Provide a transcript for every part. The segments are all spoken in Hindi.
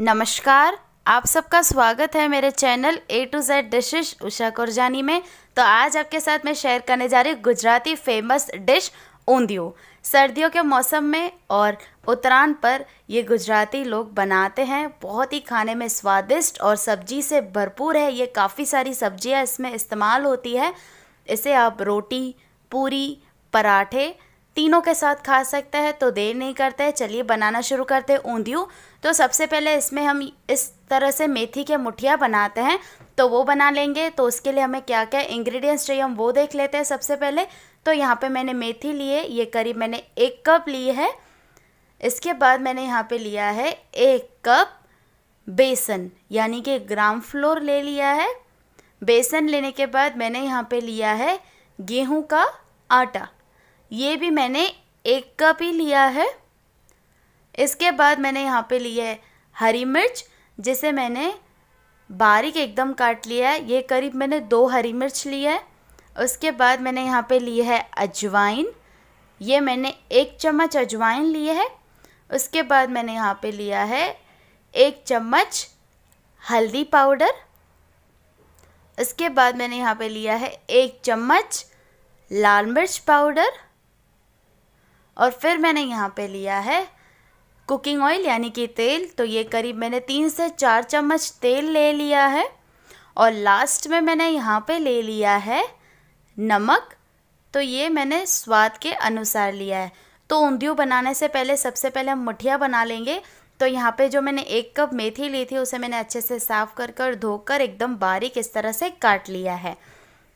नमस्कार आप सबका स्वागत है मेरे channel A to Z dishes Usha Kurjani में तो आज आपके साथ मैं शेयर करने जा रही हूँ गुजराती फेमस डिश ऊंदियों सर्दियों के मौसम में और उत्तरायण पर ये गुजराती लोग बनाते हैं बहुत ही खाने में स्वादिष्ट और सब्जी से भरपूर है ये काफ़ी सारी सब्जियाँ इसमें इस्तेमाल होती है इसे आप रोटी पूरी पराठे तीनों के साथ खा सकते हैं तो देर नहीं करते चलिए बनाना शुरू करते हैं ऊंदियों तो सबसे पहले इसमें हम इस तरह से मेथी के मुठिया बनाते हैं तो वो बना लेंगे तो उसके लिए हमें क्या क्या इंग्रेडिएंट्स चाहिए हम वो देख लेते हैं सबसे पहले तो यहाँ पे मैंने मेथी लिए ये करीब मैंने एक कप ली है इसके बाद मैंने यहाँ पे लिया है एक कप बेसन यानी कि ग्राम फ्लोर ले लिया है बेसन लेने के बाद मैंने यहाँ पे लिया है गेहूं का आटा ये भी मैंने एक कप ही लिया है इसके बाद मैंने यहाँ पे ली है हरी मिर्च जिसे मैंने बारीक एकदम काट लिया है ये करीब मैंने दो हरी मिर्च ली है उसके बाद मैंने यहाँ पे ली है अजवाइन ये मैंने एक चम्मच अजवाइन लिया है उसके बाद मैंने यहाँ पे लिया है एक चम्मच हल्दी पाउडर इसके बाद मैंने यहाँ पे लिया है एक चम्मच लाल मिर्च पाउडर और फिर मैंने यहाँ पे लिया है कुकिंग ऑयल यानी कि तेल तो ये करीब मैंने तीन से चार चम्मच तेल ले लिया है और लास्ट में मैंने यहाँ पे ले लिया है नमक तो ये मैंने स्वाद के अनुसार लिया है तो ऊंधियों बनाने से पहले सबसे पहले हम मुठिया बना लेंगे तो यहाँ पे जो मैंने एक कप मेथी ली थी उसे मैंने अच्छे से साफ़ कर कर धोकर एकदम बारीक इस तरह से काट लिया है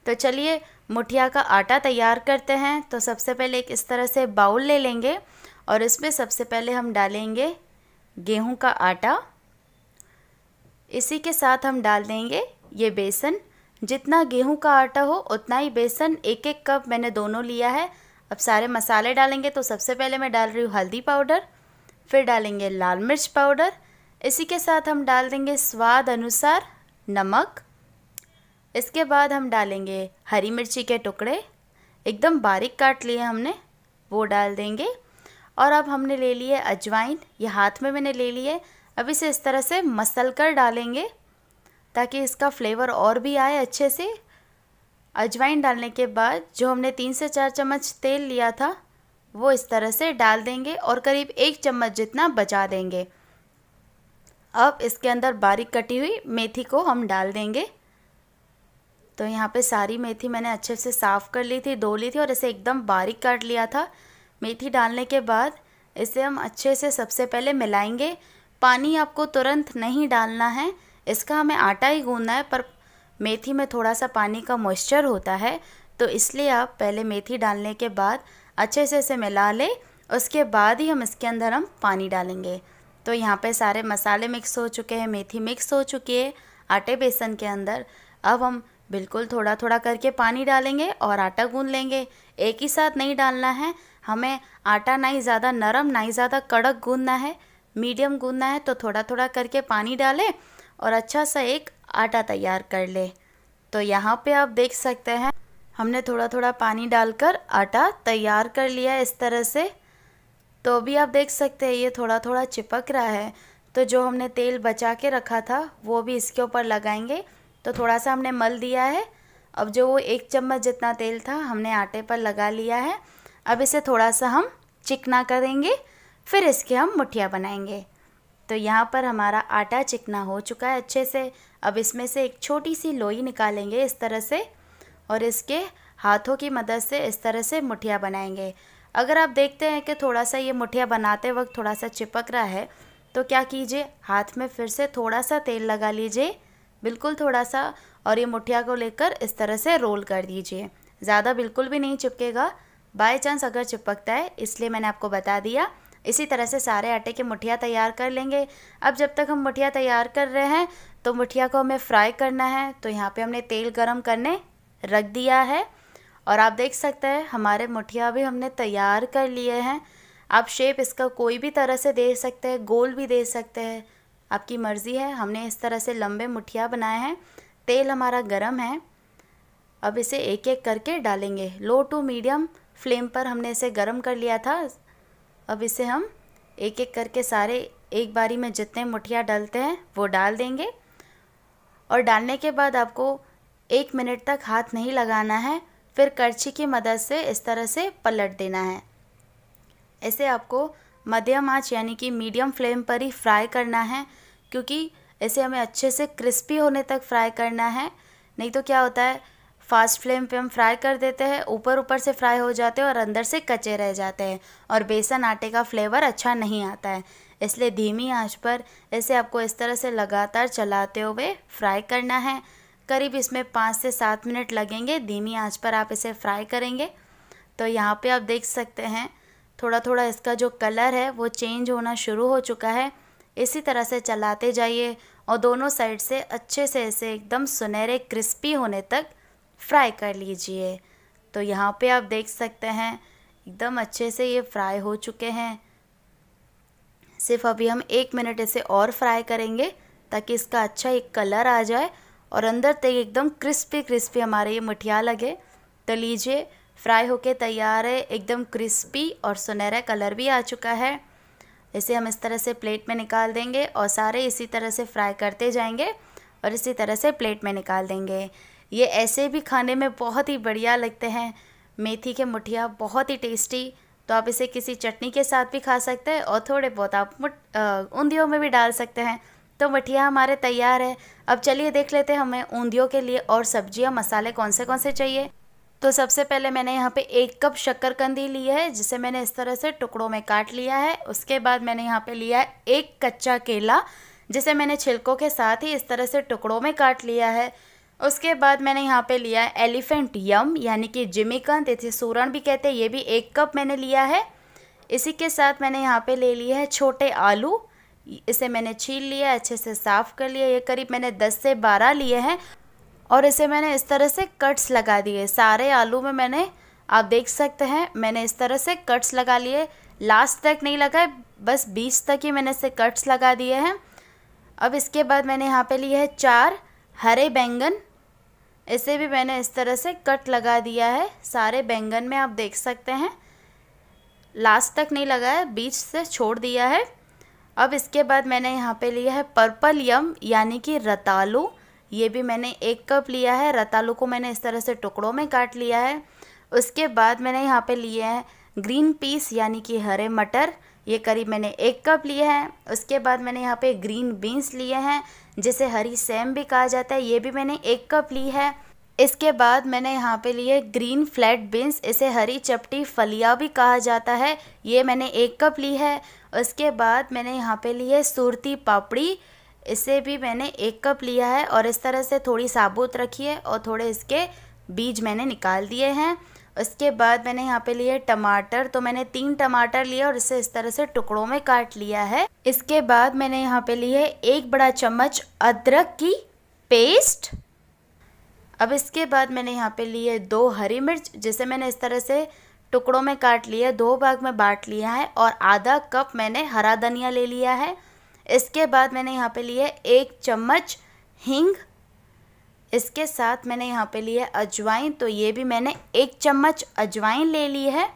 तो चलिए मुठिया का आटा तैयार करते हैं तो सबसे पहले एक इस तरह से बाउल ले लेंगे और इसमें सबसे पहले हम डालेंगे गेहूं का आटा इसी के साथ हम डाल देंगे ये बेसन जितना गेहूं का आटा हो उतना ही बेसन एक एक कप मैंने दोनों लिया है अब सारे मसाले डालेंगे तो सबसे पहले मैं डाल रही हूँ हल्दी पाउडर फिर डालेंगे लाल मिर्च पाउडर इसी के साथ हम डाल देंगे स्वाद अनुसार नमक इसके बाद हम डालेंगे हरी मिर्ची के टुकड़े एकदम बारीक काट लिए हमने वो डाल देंगे और अब हमने ले लिए अजवाइन ये हाथ में मैंने ले लिए अब इसे इस तरह से मसल कर डालेंगे ताकि इसका फ्लेवर और भी आए अच्छे से अजवाइन डालने के बाद जो हमने तीन से चार चम्मच तेल लिया था वो इस तरह से डाल देंगे और करीब एक चम्मच जितना बचा देंगे अब इसके अंदर बारीक कटी हुई मेथी को हम डाल देंगे तो यहाँ पे सारी मेथी मैंने अच्छे से साफ़ कर ली थी धो ली थी और इसे एकदम बारीक काट लिया था मेथी डालने के बाद इसे हम अच्छे से सबसे पहले मिलाएंगे पानी आपको तुरंत नहीं डालना है इसका हमें आटा ही गूंदना है पर मेथी में थोड़ा सा पानी का मॉइस्चर होता है तो इसलिए आप पहले मेथी डालने के बाद अच्छे से इसे मिला लें उसके बाद ही हम इसके अंदर हम पानी डालेंगे तो यहाँ पे सारे मसाले मिक्स हो चुके हैं मेथी मिक्स हो चुकी है आटे बेसन के अंदर अब हम बिल्कुल थोड़ा थोड़ा करके पानी डालेंगे और आटा गूँध लेंगे एक ही साथ नहीं डालना है हमें आटा ना ही ज़्यादा नरम ना ही ज़्यादा कड़क गूंदना है मीडियम गूंदना है तो थोड़ा थोड़ा करके पानी डालें और अच्छा सा एक आटा तैयार कर ले तो यहाँ पे आप देख सकते हैं हमने थोड़ा थोड़ा पानी डालकर आटा तैयार कर लिया इस तरह से तो अभी आप देख सकते हैं ये थोड़ा थोड़ा चिपक रहा है तो जो हमने तेल बचा के रखा था वो भी इसके ऊपर लगाएंगे तो थोड़ा सा हमने मल दिया है अब जो वो एक चम्मच जितना तेल था हमने आटे पर लगा लिया है अब इसे थोड़ा सा हम चिकना करेंगे फिर इसके हम मुठिया बनाएंगे तो यहाँ पर हमारा आटा चिकना हो चुका है अच्छे से अब इसमें से एक छोटी सी लोई निकालेंगे इस तरह से और इसके हाथों की मदद से इस तरह से मुठिया बनाएंगे अगर आप देखते हैं कि थोड़ा सा ये मुठिया बनाते वक्त थोड़ा सा चिपक रहा है तो क्या कीजिए हाथ में फिर से थोड़ा सा तेल लगा लीजिए बिल्कुल थोड़ा सा और ये मुठिया को लेकर इस तरह से रोल कर दीजिए ज़्यादा बिल्कुल भी नहीं चिपकेगा बाई चांस अगर चिपकता है इसलिए मैंने आपको बता दिया इसी तरह से सारे आटे की मुठिया तैयार कर लेंगे अब जब तक हम मुठिया तैयार कर रहे हैं तो मुठिया को हमें फ्राई करना है तो यहाँ पे हमने तेल गरम करने रख दिया है और आप देख सकते हैं हमारे मुठिया भी हमने तैयार कर लिए हैं आप शेप इसका कोई भी तरह से दे सकते हैं गोल भी दे सकते हैं आपकी मर्ज़ी है हमने इस तरह से लंबे मुठिया बनाए हैं तेल हमारा गर्म है अब इसे एक एक करके डालेंगे लो टू मीडियम फ्लेम पर हमने इसे गर्म कर लिया था अब इसे हम एक एक करके सारे एक बारी में जितने मुठिया डालते हैं वो डाल देंगे और डालने के बाद आपको एक मिनट तक हाथ नहीं लगाना है फिर करछी की मदद से इस तरह से पलट देना है ऐसे आपको मध्यम आँच यानी कि मीडियम फ्लेम पर ही फ्राई करना है क्योंकि इसे हमें अच्छे से क्रिस्पी होने तक फ्राई करना है नहीं तो क्या होता है फास्ट फ्लेम पे हम फ्राई कर देते हैं ऊपर ऊपर से फ्राई हो जाते हैं और अंदर से कच्चे रह जाते हैं और बेसन आटे का फ्लेवर अच्छा नहीं आता है इसलिए धीमी आंच पर इसे आपको इस तरह से लगातार चलाते हुए फ्राई करना है करीब इसमें पाँच से सात मिनट लगेंगे धीमी आंच पर आप इसे फ्राई करेंगे तो यहाँ पर आप देख सकते हैं थोड़ा थोड़ा इसका जो कलर है वो चेंज होना शुरू हो चुका है इसी तरह से चलाते जाइए और दोनों साइड से अच्छे से इसे एकदम सुनहरे क्रिस्पी होने तक फ्राई कर लीजिए तो यहाँ पे आप देख सकते हैं एकदम अच्छे से ये फ्राई हो चुके हैं सिर्फ अभी हम एक मिनट इसे और फ्राई करेंगे ताकि इसका अच्छा एक कलर आ जाए और अंदर तक एकदम क्रिस्पी क्रिस्पी हमारे ये मठिया लगे तो लीजिए फ्राई होके तैयार है एकदम क्रिस्पी और सुनहरा कलर भी आ चुका है इसे हम इस तरह से प्लेट में निकाल देंगे और सारे इसी तरह से फ्राई करते जाएंगे और इसी तरह से प्लेट में निकाल देंगे ये ऐसे भी खाने में बहुत ही बढ़िया लगते हैं मेथी के मुठिया बहुत ही टेस्टी तो आप इसे किसी चटनी के साथ भी खा सकते हैं और थोड़े बहुत आप मुठ ऊंधियों में भी डाल सकते हैं तो मठिया हमारे तैयार है अब चलिए देख लेते हैं हमें ऊंधियों के लिए और सब्जियां मसाले कौन से कौन से चाहिए तो सबसे पहले मैंने यहाँ पे एक कप शक्करकंदी ली है जिसे मैंने इस तरह से टुकड़ों में काट लिया है उसके बाद मैंने यहाँ पे लिया है एक कच्चा केला जिसे मैंने छिलकों के साथ ही इस तरह से टुकड़ों में काट लिया है उसके बाद मैंने यहाँ पे लिया है एलिफेंट यम यानी कि जिमिकंद इसे सूरण भी कहते हैं ये भी एक कप मैंने लिया है इसी के साथ मैंने यहाँ पे ले लिया है छोटे आलू इसे मैंने छील लिया अच्छे से साफ़ कर लिया ये करीब मैंने दस से बारह लिए हैं और इसे मैंने इस तरह से कट्स लगा दिए सारे आलू में मैंने आप देख सकते हैं मैंने इस तरह से कट्स लगा लिए लास्ट तक नहीं लगाए बस बीस तक ही मैंने इसे कट्स लगा दिए हैं अब इसके बाद मैंने यहाँ पे लिए है चार हरे बैंगन इसे भी मैंने इस तरह से कट लगा दिया है सारे बैंगन में आप देख सकते हैं लास्ट तक नहीं लगाया बीच से छोड़ दिया है अब इसके बाद मैंने यहाँ पे लिया है पर्पल यम यानी कि रतालू ये भी मैंने एक कप लिया है रतालू को मैंने इस तरह से टुकड़ों में काट लिया है उसके बाद मैंने यहाँ पे लिए हैं ग्रीन पीस यानी कि हरे मटर ये करीब मैंने एक कप लिए हैं उसके बाद मैंने यहाँ पे ग्रीन बीन्स लिए हैं जिसे हरी सेम भी कहा जाता है ये भी मैंने एक कप ली है इसके बाद मैंने यहाँ पे लिए ग्रीन फ्लैट बीन्स इसे हरी चपटी फलिया भी कहा जाता है ये मैंने एक कप ली है उसके बाद मैंने यहाँ पे लिए सूरती पापड़ी इसे भी मैंने एक कप लिया है और इस तरह से थोड़ी साबुत रखी है और थोड़े इसके बीज मैंने निकाल दिए हैं उसके बाद मैंने यहाँ पे लिए टमाटर तो मैंने तीन टमाटर लिए और इसे इस तरह से टुकड़ों में काट लिया है इसके बाद मैंने यहाँ पे लिए एक बड़ा चम्मच अदरक की पेस्ट अब इसके बाद मैंने यहाँ पे लिए दो हरी मिर्च जिसे मैंने इस तरह से टुकड़ों में काट लिया दो भाग में बांट लिया है और आधा कप मैंने हरा धनिया ले लिया है इसके बाद मैंने यहाँ पे लिए एक चम्मच हींग इसके साथ मैंने यहाँ पे लिया है अजवाइन तो ये भी मैंने एक चम्मच अजवाइन ले ली है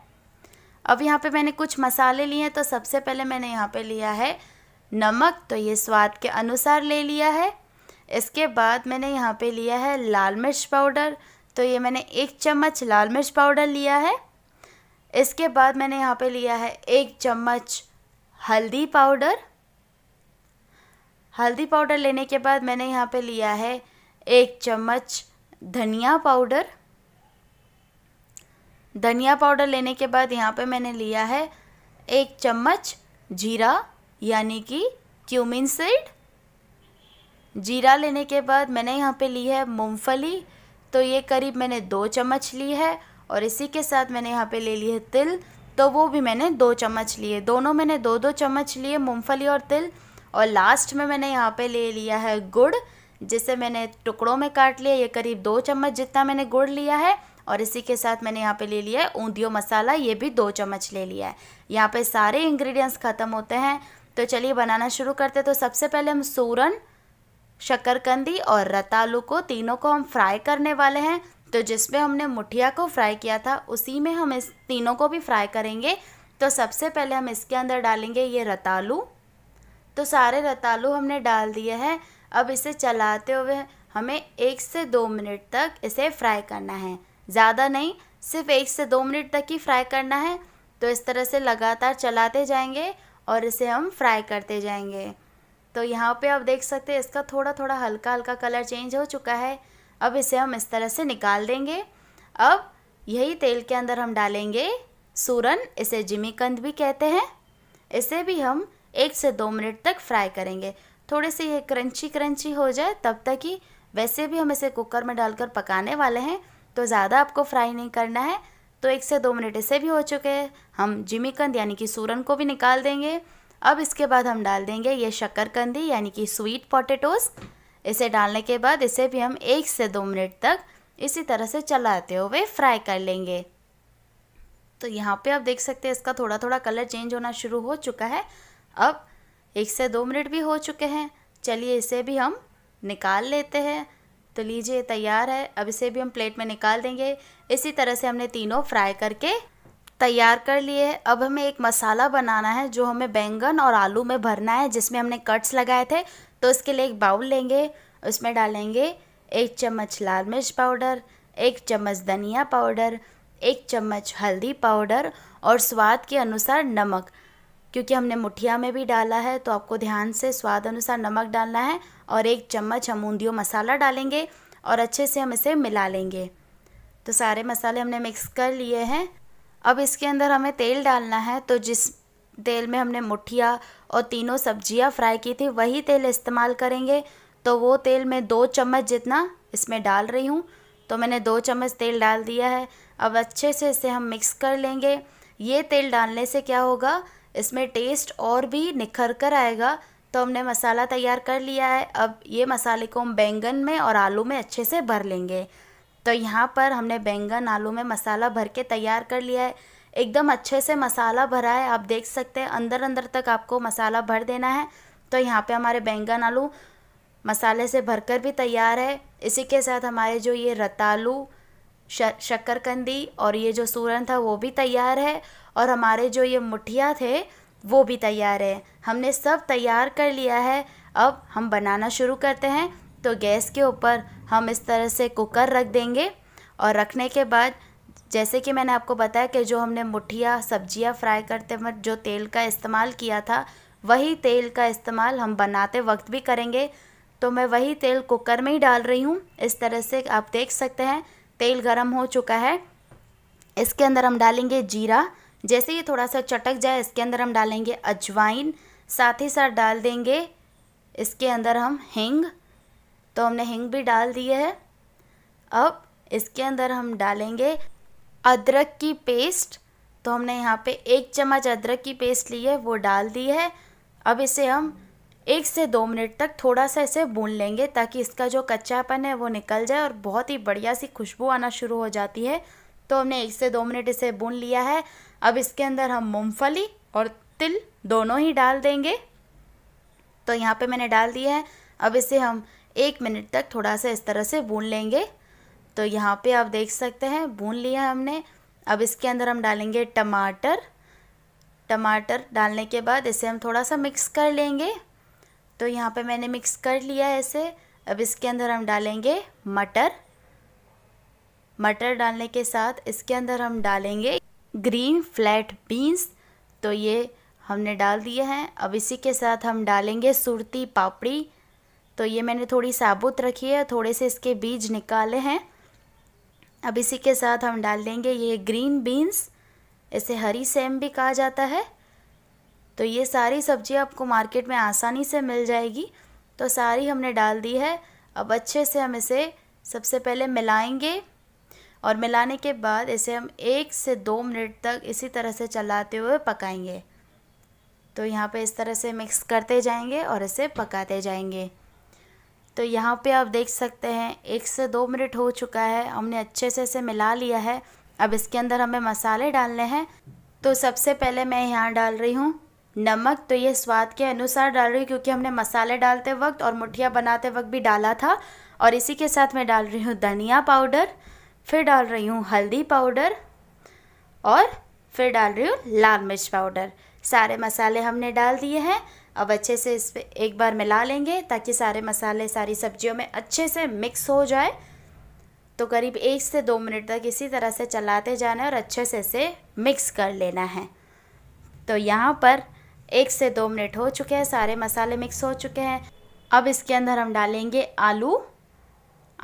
अब यहाँ पे मैंने कुछ मसाले लिए हैं तो सबसे पहले मैंने यहाँ पे लिया है नमक तो ये स्वाद के अनुसार ले लिया है इसके बाद मैंने यहाँ पे लिया है लाल मिर्च पाउडर तो ये मैंने एक चम्मच लाल मिर्च पाउडर लिया है इसके बाद मैंने यहाँ पर लिया है एक चम्मच हल्दी पाउडर हल्दी पाउडर लेने के बाद मैंने यहाँ पर लिया है एक चम्मच धनिया पाउडर धनिया पाउडर लेने के बाद यहाँ पे मैंने लिया है एक चम्मच जीरा यानी कि क्यूमिन सीड जीरा लेने के बाद मैंने यहाँ पे ली है मूंगफली तो ये करीब मैंने दो चम्मच ली है और इसी के साथ मैंने यहाँ पे ले ली है तिल तो वो भी मैंने दो चम्मच लिए दोनों मैंने दो दो चम्मच लिए मूंगफली और तिल और लास्ट में मैंने यहाँ पे ले लिया है गुड़ जिसे मैंने टुकड़ों में काट लिया ये करीब दो चम्मच जितना मैंने गुड़ लिया है और इसी के साथ मैंने यहाँ पे ले लिया है ऊंधियो मसाला ये भी दो चम्मच ले लिया है यहाँ पे सारे इंग्रेडिएंट्स ख़त्म होते हैं तो चलिए बनाना शुरू करते तो सबसे पहले हम सूरन शक्करकंदी और रतालू को तीनों को हम फ्राई करने वाले हैं तो जिसमें हमने मुठिया को फ्राई किया था उसी में हम इस तीनों को भी फ्राई करेंगे तो सबसे पहले हम इसके अंदर डालेंगे ये रतालू तो सारे रतालू हमने डाल दिए हैं अब इसे चलाते हुए हमें एक से दो मिनट तक इसे फ्राई करना है ज़्यादा नहीं सिर्फ एक से दो मिनट तक ही फ्राई करना है तो इस तरह से लगातार चलाते जाएंगे और इसे हम फ्राई करते जाएंगे तो यहाँ पे आप देख सकते हैं इसका थोड़ा थोड़ा हल्का हल्का कलर चेंज हो चुका है अब इसे हम इस तरह से निकाल देंगे अब यही तेल के अंदर हम डालेंगे सूरन इसे जिमीकंद भी कहते हैं इसे भी हम एक से दो मिनट तक फ्राई करेंगे थोड़े से ये क्रंची क्रंची हो जाए तब तक ही वैसे भी हम इसे कुकर में डालकर पकाने वाले हैं तो ज़्यादा आपको फ्राई नहीं करना है तो एक से दो मिनट इसे भी हो चुके हैं हम जिमीकंद यानी कि सूरन को भी निकाल देंगे अब इसके बाद हम डाल देंगे ये शक्करकंदी यानी कि स्वीट पोटेटोस इसे डालने के बाद इसे भी हम एक से दो मिनट तक इसी तरह से चलाते हुए फ्राई कर लेंगे तो यहाँ पे आप देख सकते हैं इसका थोड़ा थोड़ा कलर चेंज होना शुरू हो चुका है अब एक से दो मिनट भी हो चुके हैं चलिए इसे भी हम निकाल लेते हैं तो लीजिए तैयार है अब इसे भी हम प्लेट में निकाल देंगे इसी तरह से हमने तीनों फ्राई करके तैयार कर लिए अब हमें एक मसाला बनाना है जो हमें बैंगन और आलू में भरना है जिसमें हमने कट्स लगाए थे तो इसके लिए एक बाउल लेंगे उसमें डालेंगे एक चम्मच लाल मिर्च पाउडर एक चम्मच धनिया पाउडर एक चम्मच हल्दी पाउडर और स्वाद के अनुसार नमक क्योंकि हमने मुठिया में भी डाला है तो आपको ध्यान से स्वाद अनुसार नमक डालना है और एक चम्मच हम ऊंधियों मसाला डालेंगे और अच्छे से हम इसे मिला लेंगे तो सारे मसाले हमने मिक्स कर लिए हैं अब इसके अंदर हमें तेल डालना है तो जिस तेल में हमने मुठिया और तीनों सब्जियां फ्राई की थी वही तेल इस्तेमाल करेंगे तो वो तेल मैं दो चम्मच जितना इसमें डाल रही हूँ तो मैंने दो चम्मच तेल डाल दिया है अब अच्छे से इसे हम मिक्स कर लेंगे ये तेल डालने से क्या होगा इसमें टेस्ट और भी निखर कर आएगा तो हमने मसाला तैयार कर लिया है अब ये मसाले को हम बैंगन में और आलू में अच्छे से भर लेंगे तो यहाँ पर हमने बैंगन आलू में मसाला भर के तैयार कर लिया है एकदम अच्छे से मसाला भरा है आप देख सकते हैं अंदर अंदर तक आपको मसाला भर देना है तो यहाँ पे हमारे बैंगन आलू मसाले से भरकर भी तैयार है इसी के साथ हमारे जो ये रतालू शक्करकंदी और ये जो सूरन था वो भी तैयार है और हमारे जो ये मुठिया थे वो भी तैयार है हमने सब तैयार कर लिया है अब हम बनाना शुरू करते हैं तो गैस के ऊपर हम इस तरह से कुकर रख देंगे और रखने के बाद जैसे कि मैंने आपको बताया कि जो हमने मुठिया सब्जियां फ्राई करते वक्त जो तेल का इस्तेमाल किया था वही तेल का इस्तेमाल हम बनाते वक्त भी करेंगे तो मैं वही तेल कुकर में ही डाल रही हूँ इस तरह से आप देख सकते हैं तेल गर्म हो चुका है इसके अंदर हम डालेंगे जीरा जैसे ये थोड़ा सा चटक जाए इसके अंदर हम डालेंगे अजवाइन साथ ही साथ डाल देंगे इसके अंदर हम हिंग तो हमने हिंग भी डाल दी है अब इसके अंदर हम डालेंगे अदरक की पेस्ट तो हमने यहाँ पे एक चम्मच अदरक की पेस्ट ली है वो डाल दी है अब इसे हम एक से दो मिनट तक थोड़ा सा इसे भून लेंगे ताकि इसका जो कच्चापन है वो निकल जाए और बहुत ही बढ़िया सी खुशबू आना शुरू हो जाती है तो हमने एक से दो मिनट इसे भून लिया है अब इसके अंदर हम मूंगफली और तिल दोनों ही डाल देंगे तो यहाँ पे मैंने डाल दिया है अब इसे हम एक मिनट तक थोड़ा सा इस तरह से भून लेंगे तो यहाँ पे आप देख सकते हैं भून लिया है हमने अब इसके अंदर हम डालेंगे टमाटर टमाटर डालने के बाद इसे हम थोड़ा सा मिक्स कर लेंगे तो यहाँ पे मैंने मिक्स कर लिया है इसे अब इसके अंदर हम डालेंगे मटर मटर डालने के साथ इसके अंदर हम डालेंगे ग्रीन फ्लैट बीन्स तो ये हमने डाल दिए हैं अब इसी के साथ हम डालेंगे सुरती पापड़ी तो ये मैंने थोड़ी साबुत रखी है थोड़े से इसके बीज निकाले हैं अब इसी के साथ हम डाल देंगे ये ग्रीन बीन्स इसे हरी सेम भी कहा जाता है तो ये सारी सब्जी आपको मार्केट में आसानी से मिल जाएगी तो सारी हमने डाल दी है अब अच्छे से हम इसे सबसे पहले मिलाएंगे और मिलाने के बाद इसे हम एक से दो मिनट तक इसी तरह से चलाते हुए पकाएंगे तो यहाँ पे इस तरह से मिक्स करते जाएंगे और इसे पकाते जाएंगे तो यहाँ पे आप देख सकते हैं एक से दो मिनट हो चुका है हमने अच्छे से इसे मिला लिया है अब इसके अंदर हमें मसाले डालने हैं तो सबसे पहले मैं यहाँ डाल रही हूँ नमक तो ये स्वाद के अनुसार डाल रही हूँ क्योंकि हमने मसाले डालते वक्त और मुठिया बनाते वक्त भी डाला था और इसी के साथ मैं डाल रही हूँ धनिया पाउडर फिर डाल रही हूँ हल्दी पाउडर और फिर डाल रही हूँ लाल मिर्च पाउडर सारे मसाले हमने डाल दिए हैं अब अच्छे से इस पर एक बार मिला लेंगे ताकि सारे मसाले सारी सब्जियों में अच्छे से मिक्स हो जाए तो करीब एक से दो मिनट तक इसी तरह से चलाते जाना है और अच्छे से इसे मिक्स कर लेना है तो यहाँ पर एक से दो मिनट हो चुके हैं सारे मसाले मिक्स हो चुके हैं अब इसके अंदर हम डालेंगे आलू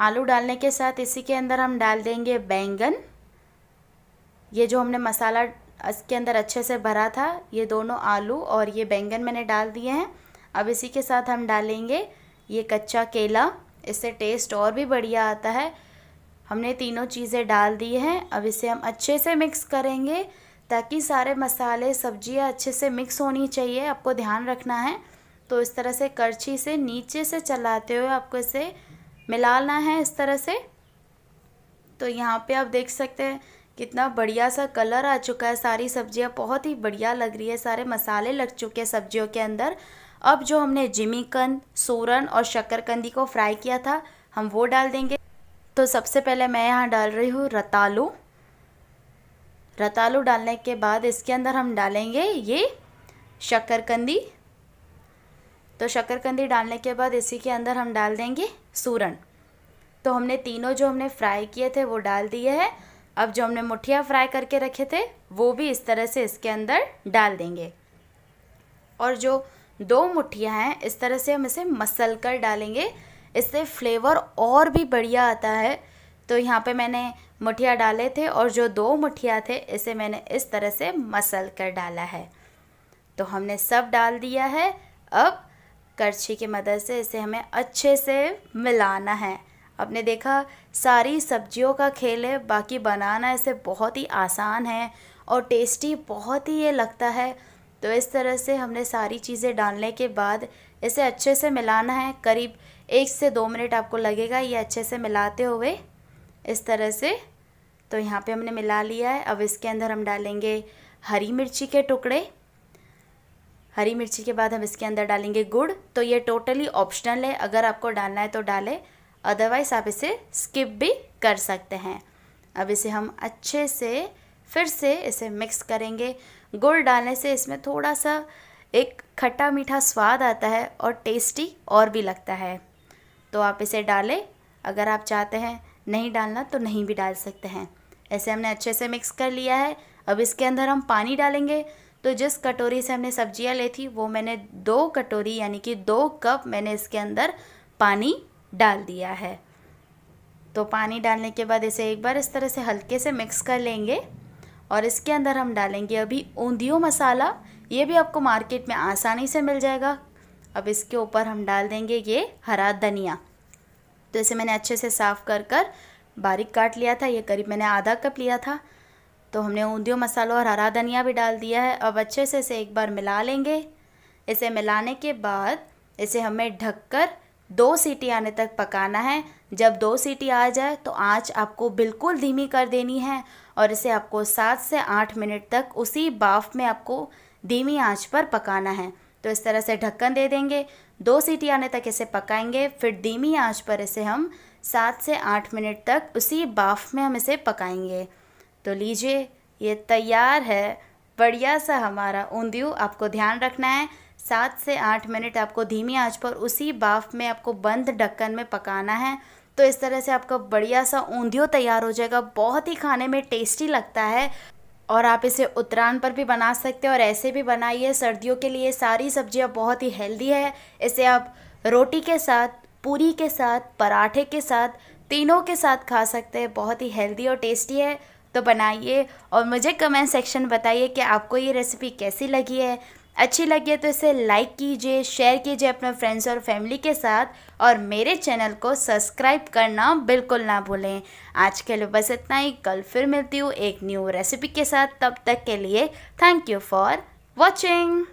आलू डालने के साथ इसी के अंदर हम डाल देंगे बैंगन ये जो हमने मसाला इसके अंदर अच्छे से भरा था ये दोनों आलू और ये बैंगन मैंने डाल दिए हैं अब इसी के साथ हम डालेंगे ये कच्चा केला इससे टेस्ट और भी बढ़िया आता है हमने तीनों चीज़ें डाल दी हैं अब इसे हम अच्छे से मिक्स करेंगे ताकि सारे मसाले सब्जियां अच्छे से मिक्स होनी चाहिए आपको ध्यान रखना है तो इस तरह से करछी से नीचे से चलाते हुए आपको इसे मिलाना है इस तरह से तो यहाँ पे आप देख सकते हैं कितना बढ़िया सा कलर आ चुका है सारी सब्जियाँ बहुत ही बढ़िया लग रही है सारे मसाले लग चुके हैं सब्जियों के अंदर अब जो हमने जिमीकंद सोरन और शक्करकंदी को फ्राई किया था हम वो डाल देंगे तो सबसे पहले मैं यहाँ डाल रही हूँ रतालू रतालू डालने के बाद इसके अंदर हम डालेंगे ये शक्करकंदी तो शक्करकंदी डालने के बाद इसी के अंदर हम डाल देंगे सूरन तो हमने तीनों जो हमने फ्राई किए थे वो डाल दिए हैं अब जो हमने मुठिया फ्राई करके रखे थे वो भी इस तरह से इसके अंदर डाल देंगे और जो दो मुठिया हैं इस तरह से हम इसे मसल कर डालेंगे इससे फ्लेवर और भी बढ़िया आता है तो यहाँ पे मैंने मुठिया डाले थे और जो दो मुठिया थे इसे मैंने इस तरह से मसल कर डाला है तो हमने सब डाल दिया है अब करछी की मदद से इसे हमें अच्छे से मिलाना है आपने देखा सारी सब्जियों का खेल है बाकी बनाना इसे बहुत ही आसान है और टेस्टी बहुत ही ये लगता है तो इस तरह से हमने सारी चीज़ें डालने के बाद इसे अच्छे से मिलाना है करीब एक से दो मिनट आपको लगेगा ये अच्छे से मिलाते हुए इस तरह से तो यहाँ पे हमने मिला लिया है अब इसके अंदर हम डालेंगे हरी मिर्ची के टुकड़े हरी मिर्ची के बाद हम इसके अंदर डालेंगे गुड़ तो ये टोटली ऑप्शनल है अगर आपको डालना है तो डालें अदरवाइज़ आप इसे स्किप भी कर सकते हैं अब इसे हम अच्छे से फिर से इसे मिक्स करेंगे गुड़ डालने से इसमें थोड़ा सा एक खट्टा मीठा स्वाद आता है और टेस्टी और भी लगता है तो आप इसे डालें अगर आप चाहते हैं नहीं डालना तो नहीं भी डाल सकते हैं ऐसे हमने अच्छे से मिक्स कर लिया है अब इसके अंदर हम पानी डालेंगे तो जिस कटोरी से हमने सब्जियां ली थी वो मैंने दो कटोरी यानी कि दो कप मैंने इसके अंदर पानी डाल दिया है तो पानी डालने के बाद इसे एक बार इस तरह से हल्के से मिक्स कर लेंगे और इसके अंदर हम डालेंगे अभी ऊंधियों मसाला ये भी आपको मार्केट में आसानी से मिल जाएगा अब इसके ऊपर हम डाल देंगे ये हरा धनिया तो इसे मैंने अच्छे से साफ़ कर कर बारीक काट लिया था ये करीब मैंने आधा कप लिया था तो हमने ऊंधियों मसालों और हरा धनिया भी डाल दिया है अब अच्छे से इसे एक बार मिला लेंगे इसे मिलाने के बाद इसे हमें ढककर दो सीटी आने तक पकाना है जब दो सीटी आ जाए तो आँच आपको बिल्कुल धीमी कर देनी है और इसे आपको सात से आठ मिनट तक उसी बाफ में आपको धीमी आँच पर पकाना है तो इस तरह से ढक्कन दे देंगे दो सीटी आने तक इसे पकाएंगे फिर धीमी आंच पर इसे हम सात से आठ मिनट तक उसी बाफ में हम इसे पकाएंगे तो लीजिए ये तैयार है बढ़िया सा हमारा ऊंधियू आपको ध्यान रखना है सात से आठ मिनट आपको धीमी आंच पर उसी बाफ में आपको बंद ढक्कन में पकाना है तो इस तरह से आपका बढ़िया सा ऊंधियो तैयार हो जाएगा बहुत ही खाने में टेस्टी लगता है और आप इसे उत्तरायण पर भी बना सकते हो और ऐसे भी बनाइए सर्दियों के लिए सारी सब्जियां बहुत ही हेल्दी है इसे आप रोटी के साथ पूरी के साथ पराठे के साथ तीनों के साथ खा सकते हैं बहुत ही हेल्दी और टेस्टी है तो बनाइए और मुझे कमेंट सेक्शन बताइए कि आपको ये रेसिपी कैसी लगी है अच्छी लगी है तो इसे लाइक कीजिए शेयर कीजिए अपने फ्रेंड्स और फैमिली के साथ और मेरे चैनल को सब्सक्राइब करना बिल्कुल ना भूलें आज के लिए बस इतना ही कल फिर मिलती हूँ एक न्यू रेसिपी के साथ तब तक के लिए थैंक यू फॉर वॉचिंग